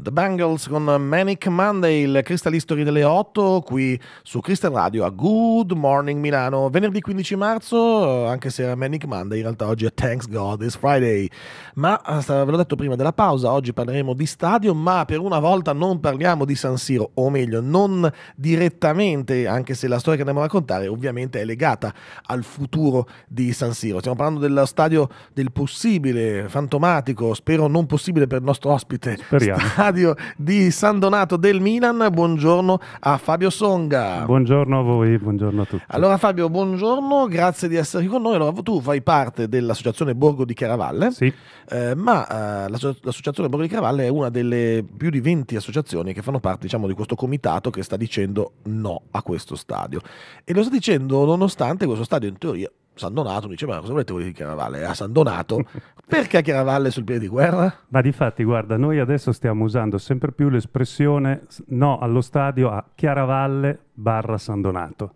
The Bengals con Manic Monday, il Crystal History delle 8 qui su Crystal Radio a Good Morning Milano. Venerdì 15 marzo, eh, anche se è Manic Monday, in realtà oggi è Thanks God It's Friday. Ma eh, ve l'ho detto prima della pausa, oggi parleremo di stadio, ma per una volta non parliamo di San Siro, o meglio, non direttamente, anche se la storia che andiamo a raccontare ovviamente è legata al futuro di San Siro. Stiamo parlando dello stadio del possibile, fantomatico, spero non possibile per il nostro ospite. Speriamo. stadio di San Donato del Milan. Buongiorno a Fabio Songa. Buongiorno a voi, buongiorno a tutti. Allora Fabio, buongiorno, grazie di essere qui con noi. Allora, tu fai parte dell'associazione Borgo di Caravalle, sì. eh, ma eh, l'associazione Borgo di Caravalle è una delle più di 20 associazioni che fanno parte diciamo, di questo comitato che sta dicendo no a questo stadio. E lo sta dicendo nonostante questo stadio in teoria San Donato, mi dice ma cosa volete voi di Chiaravalle? A San Donato, perché Chiaravalle sul piede di guerra? Ma di fatti, guarda, noi adesso stiamo usando sempre più l'espressione no allo stadio a Chiaravalle barra San Donato.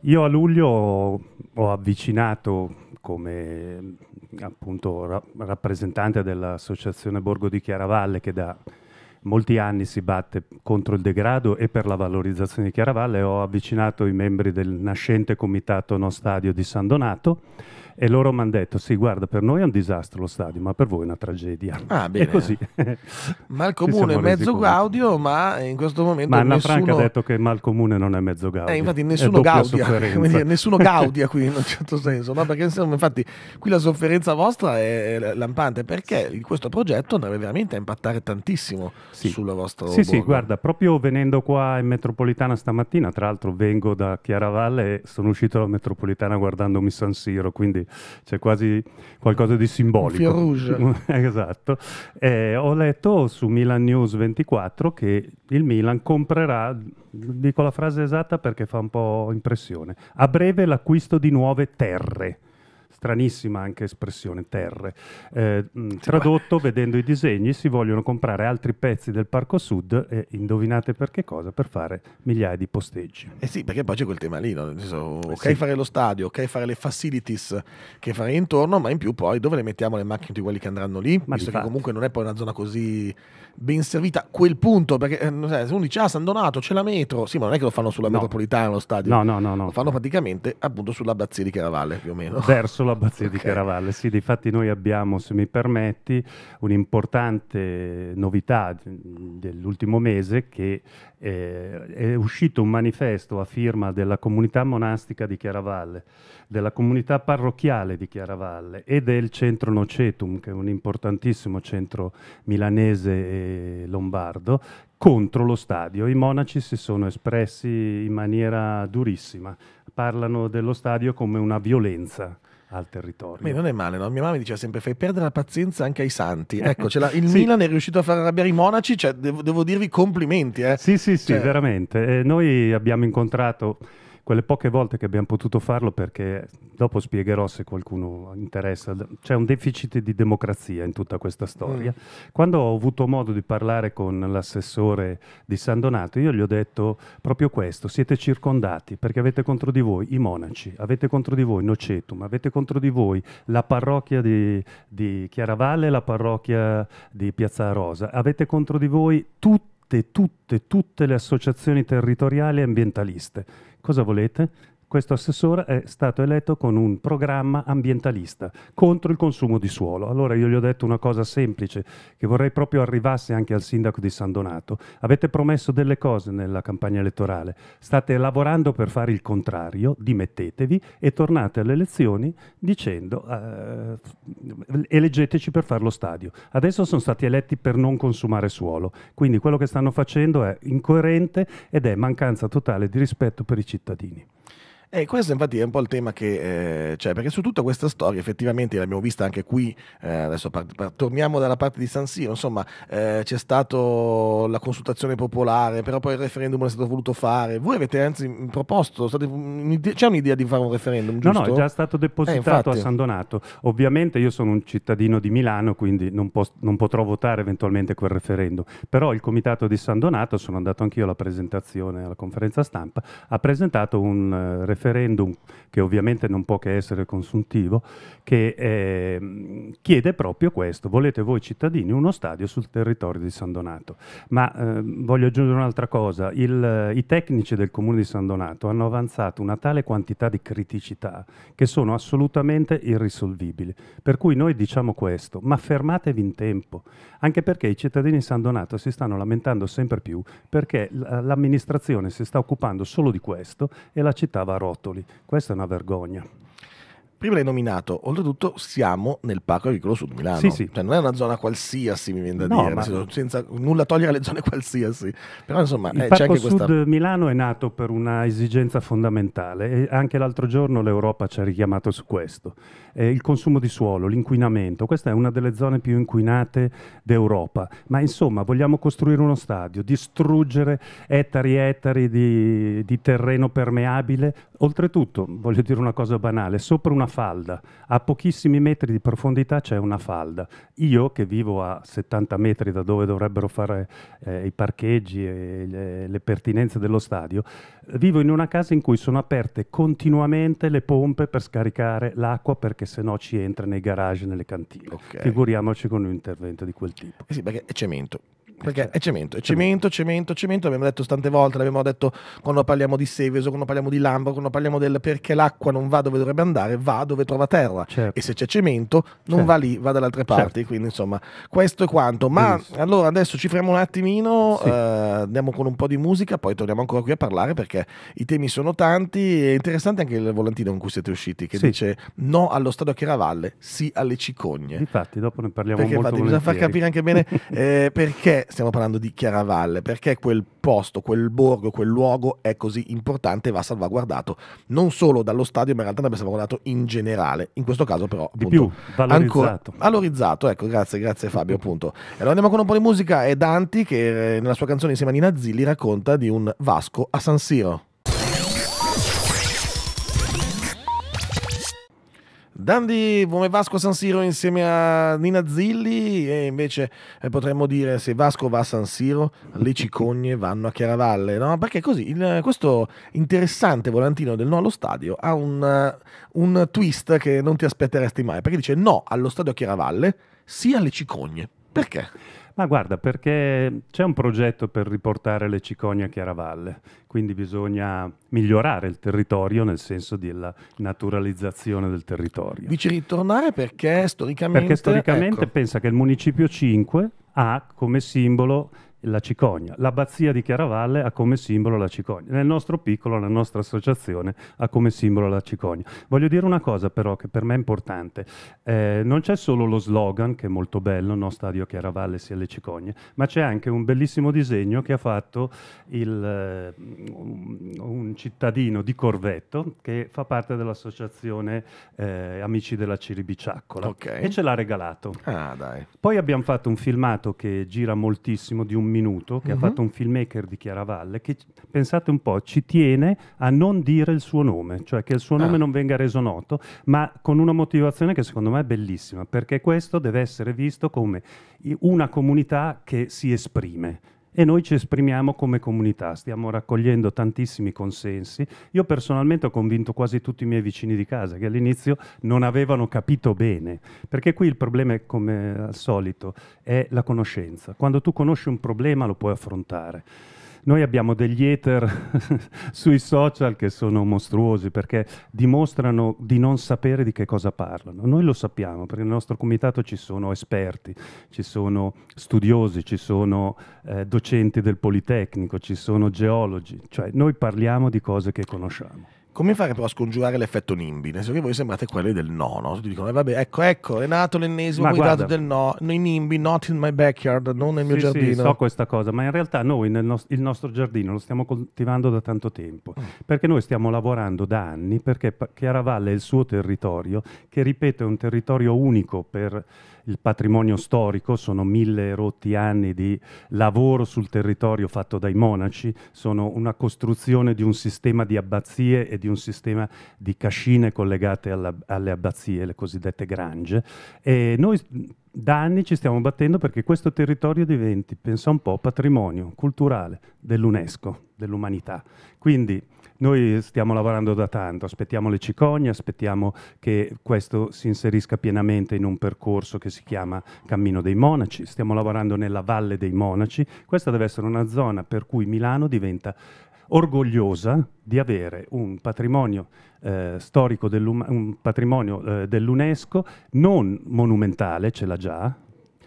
Io a luglio ho avvicinato come appunto rappresentante dell'associazione Borgo di Chiaravalle che da molti anni si batte contro il degrado e per la valorizzazione di Chiaravalle. Ho avvicinato i membri del nascente comitato No Stadio di San Donato e loro mi hanno detto, sì, guarda, per noi è un disastro lo stadio, ma per voi è una tragedia. Ah, bene. È così. mal comune è mezzo gaudio, ma in questo momento Ma Anna nessuno... Franca ha detto che mal comune non è mezzo gaudio. Eh, infatti nessuno gaudia, dire, nessuno gaudia qui in un certo senso, no? Perché insomma, infatti qui la sofferenza vostra è lampante, perché questo progetto andrebbe veramente a impattare tantissimo sì. sulla vostra Sì, bordo. sì, guarda, proprio venendo qua in metropolitana stamattina, tra l'altro vengo da Chiaravalle e sono uscito dalla metropolitana guardandomi San Siro, quindi c'è quasi qualcosa di simbolico. Rouge. esatto. Eh, ho letto su Milan News 24 che il Milan comprerà, dico la frase esatta perché fa un po' impressione, a breve l'acquisto di nuove terre stranissima anche espressione, terre. Eh, mm, tradotto, vedendo i disegni, si vogliono comprare altri pezzi del Parco Sud e indovinate per che cosa? Per fare migliaia di posteggi. Eh sì, perché poi c'è quel tema lì, no? Eh ok sì. fare lo stadio, ok fare le facilities che farei intorno, ma in più poi dove le mettiamo le macchine di quelli che andranno lì? Ma visto che comunque non è poi una zona così ben servita, quel punto, perché eh, se uno dice ah San Donato c'è la metro, sì ma non è che lo fanno sulla no. metropolitana lo stadio, no, no, no, no. lo fanno praticamente appunto sulla Bazzini Caravalle più o meno. Verso la Abbazia okay. di Caravalle. Sì, difatti noi abbiamo, se mi permetti, un'importante novità dell'ultimo mese che eh, è uscito un manifesto a firma della comunità monastica di Chiaravalle, della comunità parrocchiale di Chiaravalle e del centro Nocetum, che è un importantissimo centro milanese e lombardo, contro lo stadio. I monaci si sono espressi in maniera durissima, parlano dello stadio come una violenza al territorio. Beh, non è male, no? Mia mamma mi diceva sempre: fai perdere la pazienza anche ai santi. Eh. Ecco, la, il sì. Milan è riuscito a far arrabbiare i monaci, cioè, devo, devo dirvi complimenti. Eh. Sì, sì, sì, cioè veramente. Eh, noi abbiamo incontrato quelle poche volte che abbiamo potuto farlo, perché dopo spiegherò se qualcuno interessa, c'è un deficit di democrazia in tutta questa storia. Mm. Quando ho avuto modo di parlare con l'assessore di San Donato, io gli ho detto proprio questo, siete circondati perché avete contro di voi i monaci, avete contro di voi Nocetum, avete contro di voi la parrocchia di, di Chiaravalle, la parrocchia di Piazza Rosa, avete contro di voi tutte, tutte, tutte le associazioni territoriali e ambientaliste cosa volete? questo assessore è stato eletto con un programma ambientalista contro il consumo di suolo. Allora io gli ho detto una cosa semplice che vorrei proprio arrivasse anche al sindaco di San Donato. Avete promesso delle cose nella campagna elettorale, state lavorando per fare il contrario, dimettetevi e tornate alle elezioni dicendo eh, eleggeteci per fare lo stadio. Adesso sono stati eletti per non consumare suolo, quindi quello che stanno facendo è incoerente ed è mancanza totale di rispetto per i cittadini. E questo infatti è un po' il tema che eh, c'è, perché su tutta questa storia effettivamente l'abbiamo vista anche qui, eh, adesso par- par- torniamo dalla parte di San Siro, insomma eh, c'è stata la consultazione popolare, però poi il referendum non è stato voluto fare, voi avete anzi proposto, state, c'è un'idea di fare un referendum? Giusto? No, no, è già stato depositato eh, a San Donato, ovviamente io sono un cittadino di Milano, quindi non, pos- non potrò votare eventualmente quel referendum, però il comitato di San Donato, sono andato anch'io alla presentazione, alla conferenza stampa, ha presentato un eh, referendum referendum, che ovviamente non può che essere consuntivo, che eh, chiede proprio questo. Volete voi cittadini uno stadio sul territorio di San Donato. Ma eh, voglio aggiungere un'altra cosa. Il, I tecnici del comune di San Donato hanno avanzato una tale quantità di criticità che sono assolutamente irrisolvibili. Per cui noi diciamo questo, ma fermatevi in tempo, anche perché i cittadini di San Donato si stanno lamentando sempre più perché l'amministrazione si sta occupando solo di questo e la città va a rotto. Zottoli. Questa è una vergogna. Prima l'hai nominato, oltretutto siamo nel Parco Agricolo Sud Milano, sì, sì. Cioè, non è una zona qualsiasi mi viene da no, dire, ma... senza nulla togliere le zone qualsiasi, però insomma Il eh, Parco c'è anche Sud questa... Milano è nato per una esigenza fondamentale e anche l'altro giorno l'Europa ci ha richiamato su questo, eh, il consumo di suolo, l'inquinamento, questa è una delle zone più inquinate d'Europa, ma insomma vogliamo costruire uno stadio, distruggere ettari e ettari di, di terreno permeabile, oltretutto voglio dire una cosa banale, sopra una una falda, a pochissimi metri di profondità c'è una falda. Io che vivo a 70 metri da dove dovrebbero fare eh, i parcheggi e le, le pertinenze dello stadio, vivo in una casa in cui sono aperte continuamente le pompe per scaricare l'acqua perché se no ci entra nei garage, nelle cantine. Okay. Figuriamoci con un intervento di quel tipo. Eh sì, perché è cemento. Perché eh, certo. è cemento, è cemento, cemento, cemento, abbiamo detto tante volte, l'abbiamo detto quando parliamo di Seveso, quando parliamo di Lambro, quando parliamo del perché l'acqua non va dove dovrebbe andare, va dove trova terra. Certo. E se c'è cemento non certo. va lì, va dall'altra certo. parte. Certo. Quindi insomma, questo è quanto. Ma Benissimo. allora adesso ci fermiamo un attimino, sì. eh, andiamo con un po' di musica, poi torniamo ancora qui a parlare perché i temi sono tanti. e interessante anche il volantino con cui siete usciti che sì. dice no allo stadio a Chiaravalle, sì alle cicogne. Infatti dopo ne parliamo perché, molto infatti, Bisogna far capire anche bene eh, perché stiamo parlando di Chiaravalle, perché quel posto, quel borgo, quel luogo è così importante e va salvaguardato non solo dallo stadio, ma in realtà andrebbe salvaguardato in generale. In questo caso, però, appunto, di più valorizzato. valorizzato. Ecco, grazie, grazie Fabio. Appunto. Allora andiamo con un po' di musica. È Danti che eh, nella sua canzone insieme a Nina Zilli racconta di un Vasco a San Siro. Dandi vuole Vasco San Siro insieme a Nina Zilli e invece eh, potremmo dire se Vasco va a San Siro le cicogne vanno a Chiaravalle, no? Perché così il, questo interessante volantino del no allo stadio ha un, eh, un twist che non ti aspetteresti mai, perché dice no allo stadio a Chiaravalle, sì alle cicogne. Perché? Ma guarda, perché c'è un progetto per riportare le cicogne a Chiaravalle, quindi bisogna migliorare il territorio nel senso della naturalizzazione del territorio. Dici ritornare perché storicamente... Perché storicamente ecco. pensa che il municipio 5 ha come simbolo la cicogna. L'abbazia di Chiaravalle ha come simbolo la cicogna. Nel nostro piccolo, la nostra associazione ha come simbolo la cicogna. Voglio dire una cosa però che per me è importante. Eh, non c'è solo lo slogan, che è molto bello, no stadio Chiaravalle sia le cicogne, ma c'è anche un bellissimo disegno che ha fatto il, eh, un cittadino di Corvetto che fa parte dell'associazione eh, Amici della Ciribiciaccola okay. e ce l'ha regalato. Ah, Poi abbiamo fatto un filmato che gira moltissimo di un minuto che uh-huh. ha mhm. fatto un filmmaker di Chiaravalle che, pensate un po', ci tiene a non dire il suo nome, cioè che il suo nome ah. non venga reso noto, ma con una motivazione che secondo me è bellissima, perché questo deve essere visto come una comunità che si esprime e noi ci esprimiamo come comunità, stiamo raccogliendo tantissimi consensi. Io personalmente ho convinto quasi tutti i miei vicini di casa che all'inizio non avevano capito bene, perché qui il problema, è, come al solito, è la conoscenza. Quando tu conosci un problema lo puoi affrontare. Noi abbiamo degli hater sui social che sono mostruosi perché dimostrano di non sapere di che cosa parlano. Noi lo sappiamo perché nel nostro comitato ci sono esperti, ci sono studiosi, ci sono eh, docenti del Politecnico, ci sono geologi, cioè noi parliamo di cose che conosciamo. Come fare però a scongiurare l'effetto NIMBY? Nel senso che voi sembrate quelli del no, no? Tutti dicono, eh, vabbè, ecco, ecco, è nato l'ennesimo guidato del no, noi NIMBY, not in my backyard, non nel mio giardino. Sì, so questa cosa, ma in realtà noi no il nostro giardino lo stiamo coltivando da tanto tempo, mm. perché noi stiamo lavorando da anni, perché Chiaravalle è il suo territorio, che ripeto è un territorio unico per il patrimonio storico, sono mille rotti anni di lavoro sul territorio fatto dai monaci, sono una costruzione di un sistema di abbazie e di un sistema di cascine collegate alla, alle abbazie, le cosiddette grange. E noi da anni ci stiamo battendo perché questo territorio diventi, pensa un po', patrimonio culturale dell'UNESCO, dell'umanità. Quindi noi stiamo lavorando da tanto, aspettiamo le cicogne, aspettiamo che questo si inserisca pienamente in un percorso che si chiama Cammino dei Monaci, stiamo lavorando nella Valle dei Monaci, questa deve essere una zona per cui Milano diventa orgogliosa di avere un patrimonio eh, storico eh, dell'UNESCO, dell non monumentale, ce l'ha già,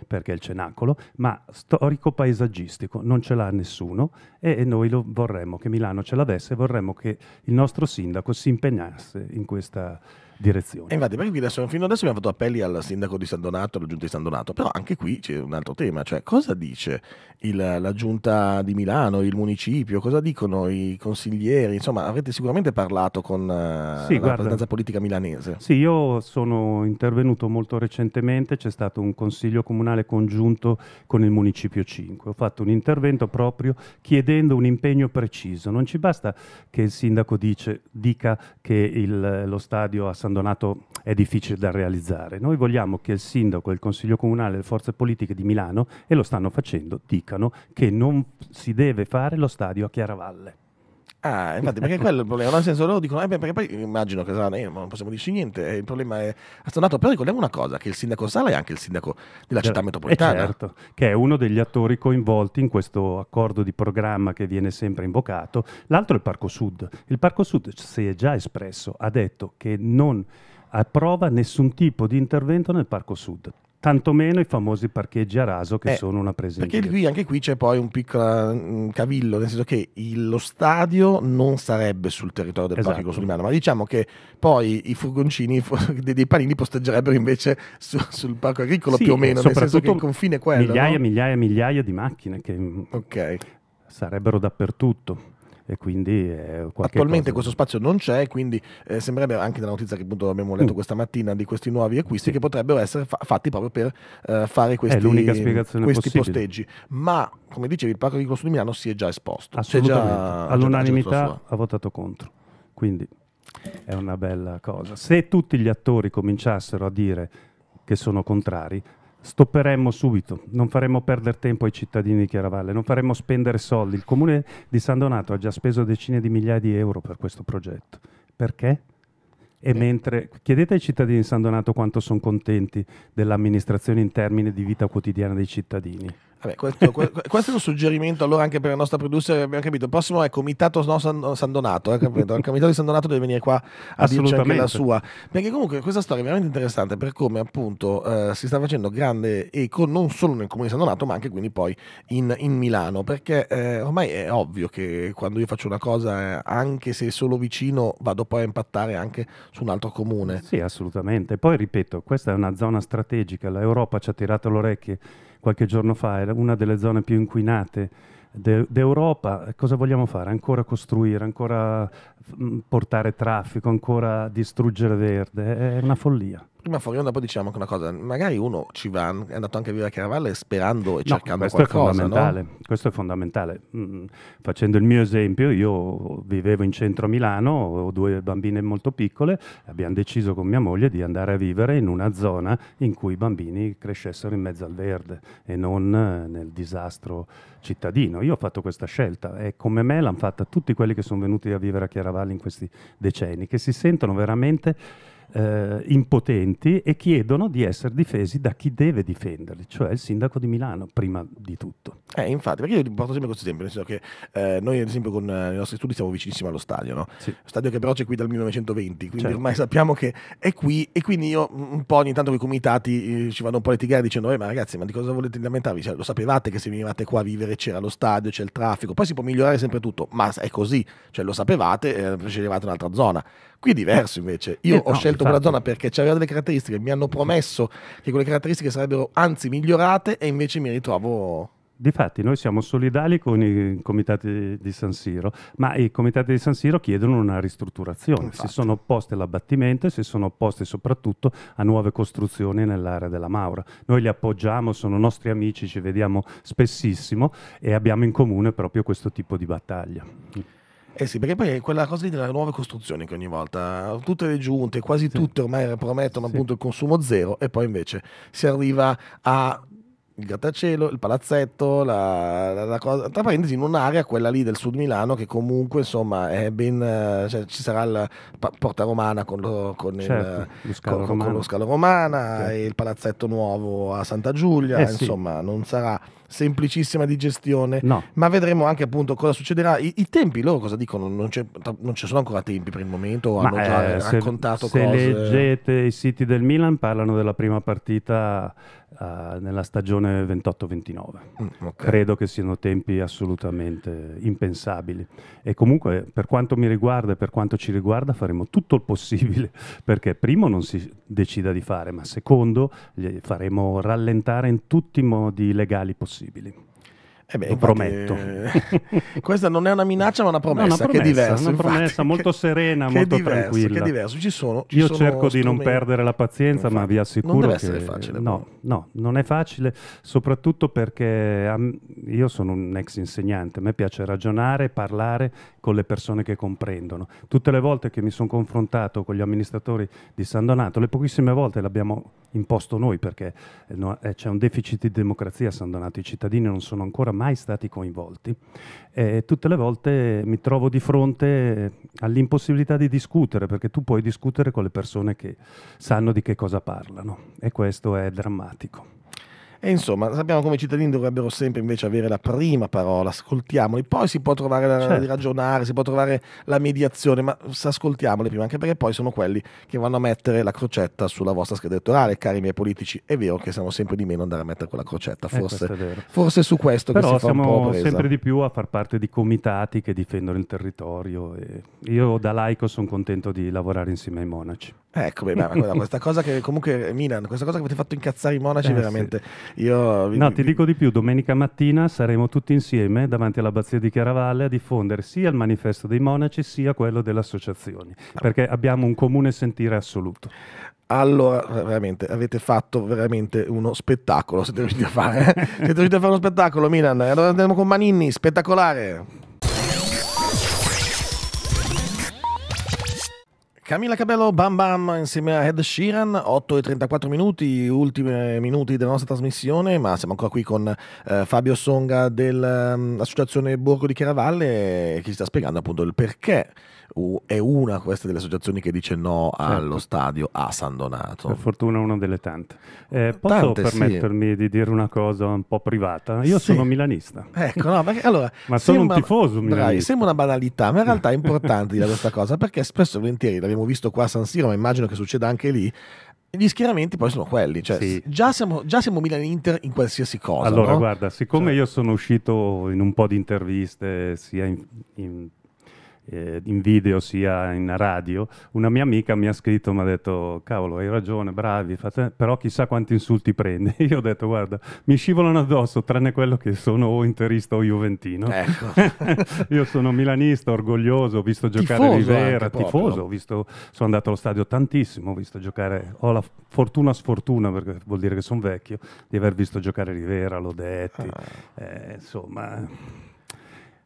perché è il Cenacolo, ma storico-paesaggistico, non ce l'ha nessuno e, noi lo vorremmo che Milano ce l'avesse, vorremmo che il nostro sindaco si impegnasse in questa direzione. E infatti, perché adesso, fino adesso abbiamo fatto appelli al sindaco di San Donato, alla giunta di San Donato, però anche qui c'è un altro tema, cioè cosa dice il, la giunta di Milano, il municipio, cosa dicono i consiglieri, insomma avrete sicuramente parlato con eh, sì, la guarda, rappresentanza politica milanese. Sì, io sono intervenuto molto recentemente, c'è stato un consiglio comunale congiunto con il municipio 5, ho fatto un intervento proprio chiedendo un impegno preciso, non ci basta che il sindaco dice, dica che il, lo stadio a San San Donato è difficile da realizzare. Noi vogliamo che il sindaco, il consiglio comunale, le forze politiche di Milano, e lo stanno facendo, dicano che non si deve fare lo stadio a Chiaravalle. Ah, infatti, perché quello è il problema. Nel senso, loro dicono, eh, perché poi immagino che saranno, eh, non possiamo dirci niente, eh, il problema è astonnato. Però ricordiamo una cosa, che il sindaco Sala è anche il sindaco della città eh, metropolitana. Certo, che è uno degli attori coinvolti in questo accordo di programma che viene sempre invocato. L'altro è il Parco Sud. Il Parco Sud si è già espresso, ha detto che non approva nessun tipo di intervento nel Parco Sud tantomeno i famosi parcheggi a raso che eh, sono una presenza. perché qui, anche qui c'è poi un piccolo mm, cavillo nel senso che il, lo stadio non sarebbe sul territorio del esatto. parco consulimano ma diciamo che poi i furgoncini dei, dei panini posteggerebbero invece su, sul parco agricolo sì, più o meno nel senso che il confine è quello migliaia, no? migliaia, e migliaia di macchine che okay. sarebbero dappertutto e quindi eh, attualmente cosa... questo spazio non c'è quindi eh, sembrerebbe anche dalla notizia che appunto abbiamo letto mm. questa mattina di questi nuovi acquisti sì. che potrebbero essere fa- fatti proprio per eh, fare questi, questi posteggi ma come dicevi il parco di corso di Milano si è già esposto assolutamente già, all'unanimità ha votato contro quindi è una bella cosa se tutti gli attori cominciassero a dire che sono contrari stopperemmo subito, non faremmo perdere tempo ai cittadini di Chiaravalle, non faremmo spendere soldi. Il comune di San Donato ha già speso decine di migliaia di euro per questo progetto. Perché? E eh. mentre chiedete ai cittadini di San Donato quanto sono contenti dell'amministrazione in termini di vita quotidiana dei cittadini. Vabbè, questo, questo, è un suggerimento allora anche per la nostra producer, abbiamo capito. Il prossimo è Comitato no, San, San, Donato, eh, capito? Il Comitato di San Donato deve venire qua a dirci anche la sua. Perché comunque questa storia è veramente interessante per come appunto eh, si sta facendo grande eco non solo nel comune di San Donato ma anche quindi poi in, in Milano, perché eh, ormai è ovvio che quando io faccio una cosa, eh, anche se solo vicino, vado poi a impattare anche su un altro comune. Sì, assolutamente. Poi ripeto, questa è una zona strategica, l'Europa ci ha tirato le orecchie qualche giorno fa, era una delle zone più inquinate d'Europa, cosa vogliamo fare? Ancora costruire, ancora portare traffico, ancora distruggere verde, è una follia prima fuori onda poi diciamo anche una cosa, magari uno ci va, è andato anche a vivere a Chiaravalle sperando e cercando no, questo qualcosa, è fondamentale, no? Questo è fondamentale. Mm, facendo il mio esempio, io vivevo in centro Milano, ho due bambine molto piccole, abbiamo deciso con mia moglie di andare a vivere in una zona in cui i bambini crescessero in mezzo al verde e non eh, nel disastro cittadino. Io ho fatto questa scelta e come me l'hanno fatta tutti quelli che sono venuti a vivere a Chiaravalle in questi decenni, che si sentono veramente eh, impotenti e chiedono di essere difesi da chi deve difenderli, cioè il sindaco di Milano, prima di tutto. Eh, infatti, perché io porto sempre questo esempio, nel senso che eh, noi ad esempio con eh, i nostri studi siamo vicinissimi allo stadio, no? Sì. Stadio che però c'è qui dal 1920, quindi certo. ormai sappiamo che è qui e quindi io mm, un po' ogni tanto con i comitati eh, ci vado un po' a litigare dicendo, eh, ma ragazzi, ma di cosa volete lamentarvi? Cioè, lo sapevate che se venivate qua a vivere c'era lo stadio, c'è il traffico, poi si può migliorare sempre tutto, ma è così, cioè lo sapevate, eh, sceglievate un'altra zona. Qui è diverso invece, io eh, ho no, scelto Esatto. quella zona perché c'aveva delle caratteristiche, mi hanno promesso che quelle caratteristiche sarebbero anzi migliorate e invece mi ritrovo Difatti, noi siamo solidali con i comitati di San Siro, ma i comitati di San Siro chiedono una ristrutturazione. Infatti. Si sono opposti all'abbattimento e si sono opposti soprattutto a nuove costruzioni nell'area della Maura. Noi li appoggiamo, sono nostri amici, ci vediamo spessissimo e abbiamo in comune proprio questo tipo di battaglia. Eh sì, perché poi è quella cosa lì della nuova costruzione che ogni volta tutte le giunte, quasi sì. tutte ormai promettono sì. appunto il consumo zero e poi invece si arriva a il grattacielo, il palazzetto, la, la, la cosa, tra parentesi in un'area, quella lì del sud Milano, che comunque insomma è ben, eh, cioè, ci sarà la Porta Romana con lo, con certo, il, lo scalo con, romano, con lo scalo romana sì. Certo. e il palazzetto nuovo a Santa Giulia, eh, insomma non sarà semplicissima di gestione, no. ma vedremo anche appunto cosa succederà. I, i tempi loro cosa dicono? Non, ci sono ancora tempi per il momento, ma, hanno già eh, raccontato se, cose. Se leggete i siti del Milan parlano della prima partita Uh, nella stagione 28-29. Mm, okay. Credo che siano tempi assolutamente impensabili. E comunque, per quanto mi riguarda e per quanto ci riguarda, faremo tutto il possibile perché, primo, non si decida di fare, ma secondo, faremo rallentare in tutti i modi legali possibili possibili. Eh beh, prometto. Eh, questa non è una minaccia, ma una promessa, no, una promessa che è diversa. Una infatti, promessa molto serena, molto diverso, tranquilla. Che diverso. Ci sono, ci Io sono cerco strumenti. di non perdere la pazienza, Infatti, ma vi assicuro. Non deve essere facile. No, no, non è facile, soprattutto perché io sono un ex insegnante. A me piace ragionare, parlare con le persone che comprendono. Tutte le volte che mi sono confrontato con gli amministratori di San Donato, le pochissime volte l'abbiamo imposto noi perché eh, eh, c'è un deficit di democrazia a San Donato. I cittadini non sono ancora mai stati coinvolti. E tutte le volte mi trovo di fronte all'impossibilità di discutere, perché tu puoi discutere con le persone che sanno di che cosa parlano e questo è drammatico. E insomma, sappiamo come i cittadini dovrebbero sempre invece avere la prima parola, ascoltiamoli, poi si può trovare la, certo. ragionare, si può trovare la mediazione, ma ascoltiamoli prima, anche perché poi sono quelli che vanno a mettere la crocetta sulla vostra scheda elettorale, cari miei politici, è vero che siamo sempre di meno andare a mettere quella crocetta, forse, eh, forse su questo Però che si fa un po' presa. sempre di più a far parte di comitati che difendono il territorio io da laico sono contento di lavorare insieme ai monaci. Ecco, beh, ma questa cosa che comunque Milan, questa cosa che avete fatto incazzare i monaci eh, veramente... Sì. Io... No, ti dico di più, domenica mattina saremo tutti insieme davanti all'abbazia di Chiaravalle a diffondere sia il manifesto dei monaci sia quello delle associazioni, ah. perché abbiamo un comune sentire assoluto. Allora, veramente, avete fatto veramente uno spettacolo, siete riusciti a fare. Eh? siete riusciti a fare uno spettacolo, Milan. Allora andiamo con Manini, spettacolare. Camilla Cabello Bam Bam insieme a Ed Sheeran, 8 e 34 minuti, ultimi minuti della nostra trasmissione, ma siamo ancora qui con eh, Fabio Songa dell'Associazione ehm, Borgo di Chiaravalle eh, che ci sta spiegando appunto il perché è una questa delle associazioni che dice no certo. allo certo. stadio a San Donato. Per fortuna una delle tante. Eh, posso tante, permettermi sì. di dire una cosa un po' privata? Io sì. sono milanista. Ecco, no, perché, allora, ma sono sembra, un tifoso milanista. Dai, sembra una banalità, ma in realtà è importante dire questa cosa perché spesso e volentieri l'abbiamo visto qua a San Siro, ma immagino che succeda anche lì gli schieramenti poi sono quelli, cioè sì. già, siamo, siamo Milan Inter in qualsiasi cosa. Allora, no? guarda, siccome cioè. io sono uscito in un po' di interviste, sia in, in eh, in video sia in radio, una mia amica mi ha scritto, mi ha detto, cavolo, hai ragione, bravi, fate... però chissà quanti insulti prende. Io ho detto, guarda, mi scivolano addosso, tranne quello che sono o interista o juventino. Ecco. Io sono milanista, orgoglioso, ho visto giocare tifoso Rivera, tifoso, ho visto, sono andato allo stadio tantissimo, ho visto giocare, ho la fortuna sfortuna, perché vuol dire che sono vecchio, di aver visto giocare Rivera, Lodetti, ah. eh, insomma...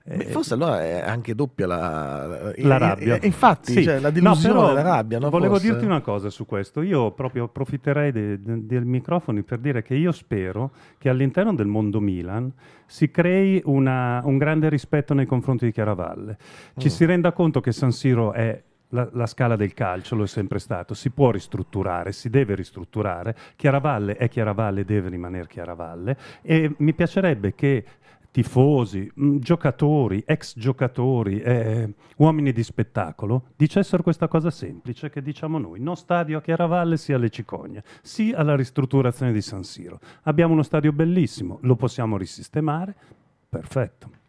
Beh, eh, forse eh, allora è anche doppia la, eh, la rabbia. infatti, sì. cioè, la delusione, no, la rabbia. No, volevo forse? dirti una cosa su questo. Io proprio approfitterei de, de, del microfono per dire che io spero che all'interno del mondo Milan si crei una, un grande rispetto nei confronti di Chiaravalle. Ci mm. si renda conto che San Siro è la, la, scala del calcio lo è sempre stato, si può ristrutturare, si deve ristrutturare, Chiaravalle è Chiaravalle, deve rimanere Chiaravalle e mi piacerebbe che tifosi, mm, giocatori, ex giocatori, eh, uomini di spettacolo, dicessero questa cosa semplice che diciamo noi, no stadio a Chiaravalle sia alle Cicogne, sì alla ristrutturazione di San Siro. Abbiamo uno stadio bellissimo, lo possiamo risistemare, perfetto.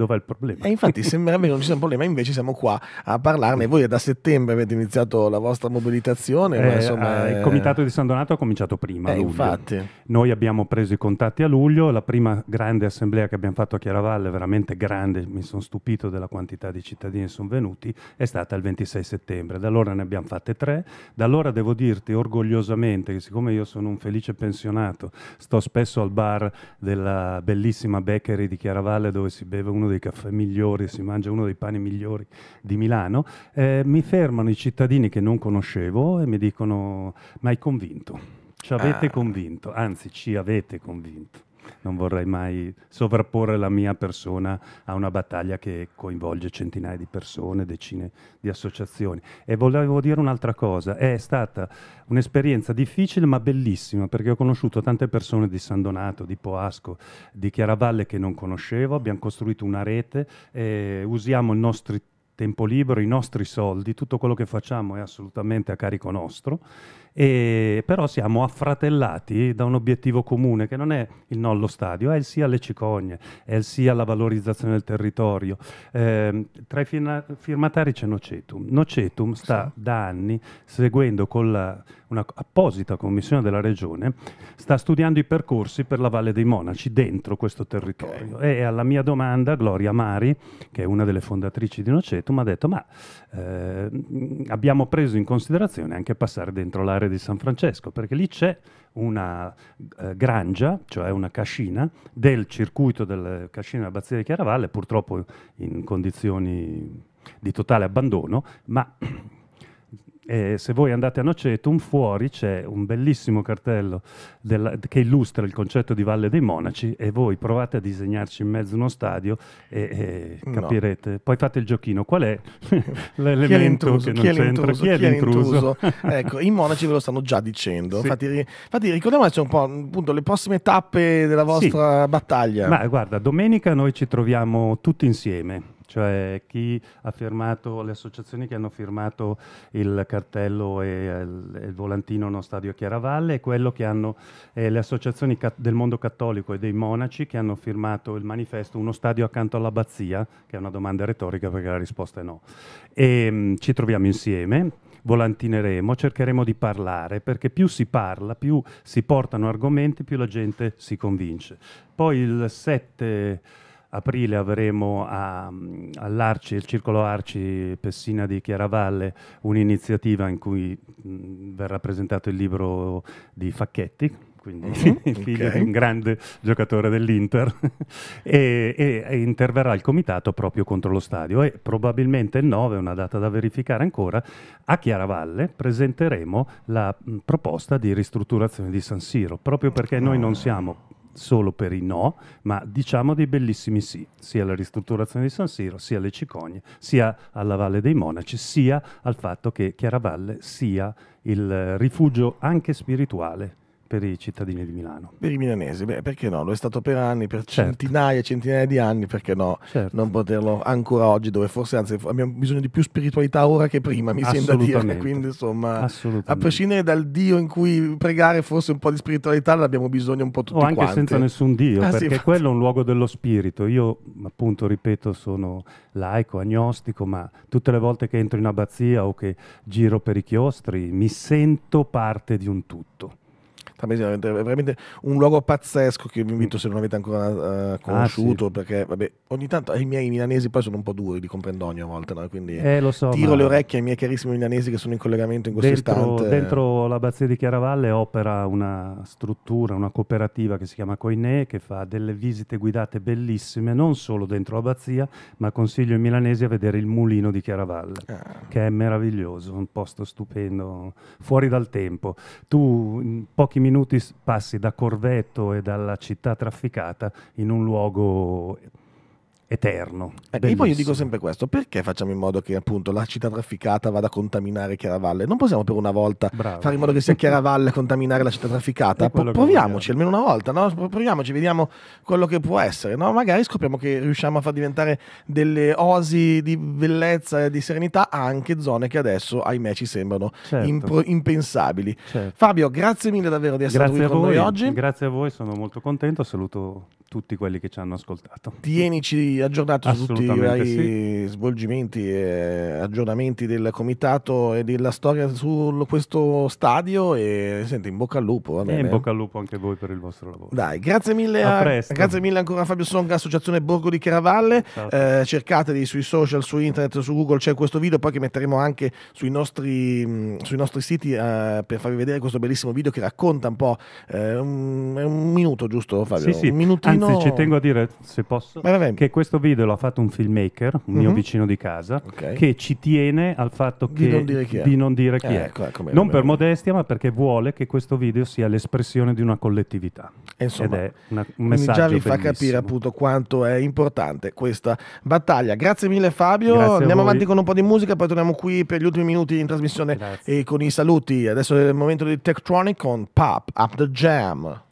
Dov'è il problema? E eh, infatti sembrerebbe che non ci sia un problema, invece siamo qua a parlarne. Voi da settembre avete iniziato la vostra mobilitazione. Eh, insomma, eh, il eh, comitato di San Donato ha cominciato prima. Eh, infatti. Noi abbiamo preso i contatti a luglio, la prima grande assemblea che abbiamo fatto a Chiaravalle, veramente grande, mi sono stupito della quantità di cittadini che sono venuti, è stata il 26 settembre. Da allora ne abbiamo fatte tre. Da allora devo dirti orgogliosamente che siccome io sono un felice pensionato, sto spesso al bar della bellissima Becchery di Chiaravalle dove si beve uno dei caffè migliori, si mangia uno dei pani migliori di Milano, eh, mi fermano i cittadini che non conoscevo e mi dicono ma hai convinto, ci avete ah. convinto, anzi ci avete convinto non vorrei mai sovrapporre la mia persona a una battaglia che coinvolge centinaia di persone, decine di associazioni. E volevo dire un'altra cosa, è stata un'esperienza difficile ma bellissima perché ho conosciuto tante persone di San Donato, di Poasco, di Chiaravalle che non conoscevo, abbiamo costruito una rete, e usiamo i nostri tempo libero, i nostri soldi, tutto quello che facciamo è assolutamente a carico nostro, e, però siamo affratellati da un obiettivo comune che non è il no allo stadio, è il sì alle cicogne, è il sì alla valorizzazione del territorio. Eh, tra i firma- firmatari c'è Nocetum. Nocetum sta sì. da anni seguendo con la una apposita commissione della regione sta studiando i percorsi per la Valle dei Monaci dentro questo territorio. Okay. E alla mia domanda Gloria Mari, che è una delle fondatrici di Noceto, mi ha detto ma eh, abbiamo preso in considerazione anche passare dentro l'area di San Francesco, perché lì c'è una eh, grangia, cioè una cascina del circuito del cascino dell'abbazia di Chiaravalle, purtroppo in condizioni di totale abbandono, ma e se voi andate a Nocetum, fuori c'è un bellissimo cartello della, che illustra il concetto di Valle dei Monaci e voi provate a disegnarci in mezzo uno stadio e, e capirete. No. Poi fate il giochino. Qual è l'elemento è che non chi c'entra? Chi è l'intruso? Chi è l'intruso? ecco, i monaci ve lo stanno già dicendo. Sì. Infatti, infatti ricordiamoci un po' appunto, le prossime tappe della vostra sì. battaglia. Ma guarda, domenica noi ci troviamo tutti insieme cioè chi ha firmato, le associazioni che hanno firmato il cartello e il, il volantino non stadio Chiaravalle e quello che hanno eh, le associazioni del mondo cattolico e dei monaci che hanno firmato il manifesto uno stadio accanto all'abbazia, che è una domanda retorica perché la risposta è no. E, ehm, mh, ci troviamo insieme volantineremo, cercheremo di parlare, perché più si parla, più si portano argomenti, più la gente si convince. Poi il 7 aprile avremo all'Arci, il Circolo Arci Pessina di Chiaravalle, un'iniziativa in cui mh, verrà presentato il libro di Facchetti, quindi mm -hmm. figlio okay. di un grande giocatore dell'Inter, e, e, e, interverrà il comitato proprio contro lo stadio. E probabilmente il 9, una data da verificare ancora, a Chiaravalle presenteremo la mh, proposta di ristrutturazione di San Siro, proprio perché noi non ah. siamo solo per i no, ma diciamo dei bellissimi sì, sia alla ristrutturazione di San Siro, sia alle cicogne, sia alla Valle dei Monaci, sia al fatto che Chiaravalle sia il rifugio anche spirituale per i cittadini di Milano. Per i milanesi, beh, perché no? Lo è stato per anni, per certo. centinaia e centinaia di anni, perché no? Certo. Non poterlo ancora oggi, dove forse anzi abbiamo bisogno di più spiritualità ora che prima, mi sembra di dire. Quindi insomma, a prescindere dal Dio in cui pregare, forse un po' di spiritualità l'abbiamo bisogno un po' tutti o anche quanti. senza nessun Dio, ah, perché sì, quello è un luogo dello spirito. Io appunto, ripeto, sono laico, agnostico, ma tutte le volte che entro in abbazia o che giro per i chiostri mi sento parte di un tutto è veramente un luogo pazzesco che vi invito mm. se non avete ancora uh, conosciuto, ah, sì. perché vabbè, ogni tanto eh, i miei milanesi poi sono un po' duri di comprendogno a volte, no? quindi eh, so, tiro ma... le orecchie ai miei carissimi milanesi che sono in collegamento in questo dentro, istante. Dentro l'abbazia di Chiaravalle opera una struttura, una cooperativa che si chiama Coinè, che fa delle visite guidate bellissime, non solo dentro l'abbazia, ma consiglio ai milanesi a vedere il mulino di Chiaravalle, ah. che è meraviglioso, un posto stupendo, fuori dal tempo. Tu in pochi minuti minuti passi da Corvetto e dalla città trafficata in un luogo eterno. Eh, poi io dico sempre questo, perché facciamo in modo che appunto la città trafficata vada a contaminare Chiaravalle? Non possiamo per una volta Bravo. fare in modo che sia Chiaravalle a contaminare la città trafficata? Po- proviamoci almeno una volta, no? proviamoci, vediamo quello che può essere, no? magari scopriamo che riusciamo a far diventare delle osi di bellezza e di serenità anche zone che adesso ahimè ci sembrano certo. impro- impensabili. Certo. Fabio, grazie mille davvero di essere grazie qui con noi oggi. Grazie a voi, sono molto contento, saluto tutti quelli che ci hanno ascoltato. Tienici aggiornato su tutti i vari sì. svolgimenti e aggiornamenti del comitato e della storia su questo stadio e senti in bocca al lupo e in bocca al lupo anche voi per il vostro lavoro dai grazie mille, a a, grazie mille ancora a Fabio Songa associazione Borgo di Chiaravalle certo. eh, cercateli sui social su internet su Google c'è questo video poi che metteremo anche sui nostri, mm, sui nostri siti eh, per farvi vedere questo bellissimo video che racconta un po' eh, un, un, minuto giusto Fabio sì, sì. un minutino anzi ci tengo a dire se posso vai, vai. che questo questo video l'ha fatto un filmmaker, un mm-hmm. mio mhm. vicino di casa, okay. che ci tiene al fatto che, di non dire chi è. Di non, eh, chi è. Ecco, ecco, non per modestia, ma perché vuole che questo video sia l'espressione di una collettività. insomma, Ed è una, un messaggio già vi fa capire appunto quanto è importante questa battaglia. Grazie mille Fabio, Grazie andiamo avanti con un po' di musica, poi torniamo qui per gli ultimi minuti in trasmissione Grazie. e con i saluti. Adesso è il momento di Tektronic con Pop Up the Jam.